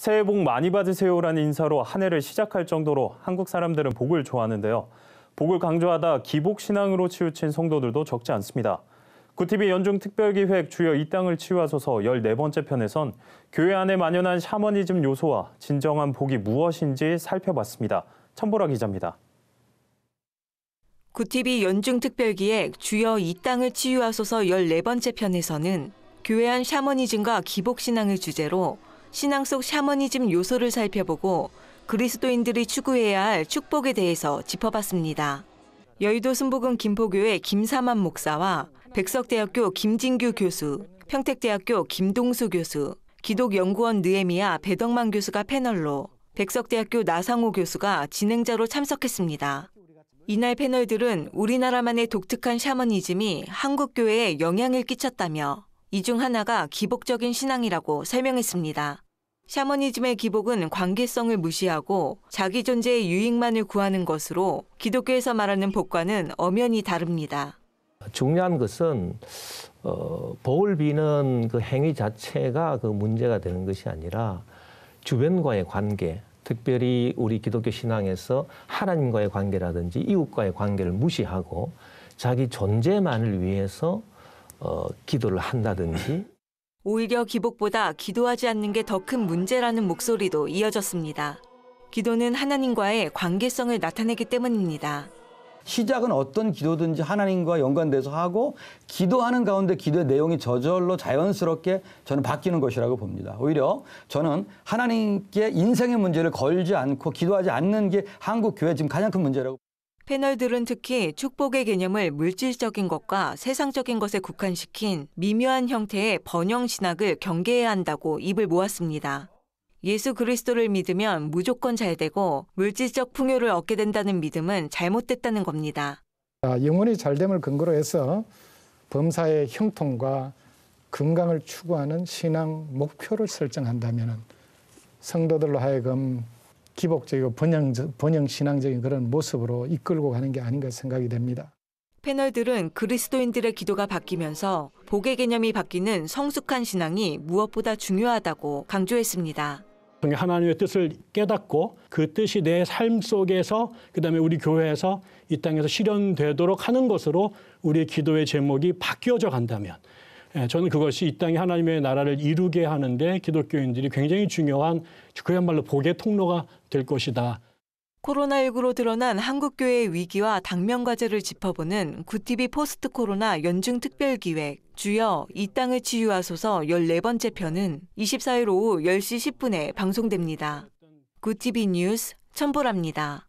새해 복 많이 받으세요라는 인사로 한 해를 시작할 정도로 한국 사람들은 복을 좋아하는데요. 복을 강조하다 기복 신앙으로 치우친 성도들도 적지 않습니다. 구티비 연중 특별기획 주여 이 땅을 치유하소서 14번째 편에선 교회 안에 만연한 샤머니즘 요소와 진정한 복이 무엇인지 살펴봤습니다. 천보라 기자입니다. 구티비 연중 특별기획 주여 이 땅을 치유하소서 14번째 편에서는 교회 안 샤머니즘과 기복신앙을 주제로 신앙 속 샤머니즘 요소를 살펴보고 그리스도인들이 추구해야 할 축복에 대해서 짚어봤습니다. 여의도 순복음 김포교회 김사만 목사와 백석대학교 김진규 교수, 평택대학교 김동수 교수, 기독연구원 느에미아 배덕만 교수가 패널로 백석대학교 나상호 교수가 진행자로 참석했습니다. 이날 패널들은 우리나라만의 독특한 샤머니즘이 한국교회에 영향을 끼쳤다며 이중 하나가 기복적인 신앙이라고 설명했습니다. 샤머니즘의 기복은 관계성을 무시하고 자기 존재의 유익만을 구하는 것으로 기독교에서 말하는 복과는 엄연히 다릅니다. 중요한 것은 어, 복을 비는 그 행위 자체가 그 문제가 되는 것이 아니라 주변과의 관계, 특별히 우리 기독교 신앙에서 하나님과의 관계라든지 이웃과의 관계를 무시하고 자기 존재만을 위해서 어, 기도를 한다든지 오히려 기복보다 기도하지 않는 게 더 큰 문제라는 목소리도 이어졌습니다. 기도는 하나님과의 관계성을 나타내기 때문입니다. 시작은 어떤 기도든지 하나님과 연관돼서 하고 기도하는 가운데 기도의 내용이 저절로 자연스럽게 저는 바뀌는 것이라고 봅니다. 오히려 저는 하나님께 인생의 문제를 걸지 않고 기도하지 않는 게 한국 교회 지금 가장 큰 문제라고. 패널들은 특히 축복의 개념을 물질적인 것과 세상적인 것에 국한시킨 미묘한 형태의 번영 신학을 경계해야 한다고 입을 모았습니다. 예수 그리스도를 믿으면 무조건 잘 되고 물질적 풍요를 얻게 된다는 믿음은 잘못됐다는 겁니다. 영혼이 잘됨을 근거로 해서 범사의 형통과 건강을 추구하는 신앙 목표를 설정한다면 성도들로 하여금 기복적이고 번영, 번영 신앙적인 그런 모습으로 이끌고 가는 게 아닌가 생각이 됩니다. 패널들은 그리스도인들의 기도가 바뀌면서 복의 개념이 바뀌는 성숙한 신앙이 무엇보다 중요하다고 강조했습니다. 하나님의 뜻을 깨닫고 그 뜻이 내 삶 속에서 그다음에 우리 교회에서 이 땅에서 실현되도록 하는 것으로 우리의 기도의 제목이 바뀌어져 간다면 예, 저는 그것이 이 땅에 하나님의 나라를 이루게 하는데 기독교인들이 굉장히 중요한 그야말로 복의 통로가 될 것이다. 코로나19로 드러난 한국교회의 위기와 당면과제를 짚어보는 구티비 포스트 코로나 연중 특별기획 주여 이 땅을 치유하소서 14번째 편은 24일 오후 10시 10분에 방송됩니다. 구티비 뉴스 천보랍니다.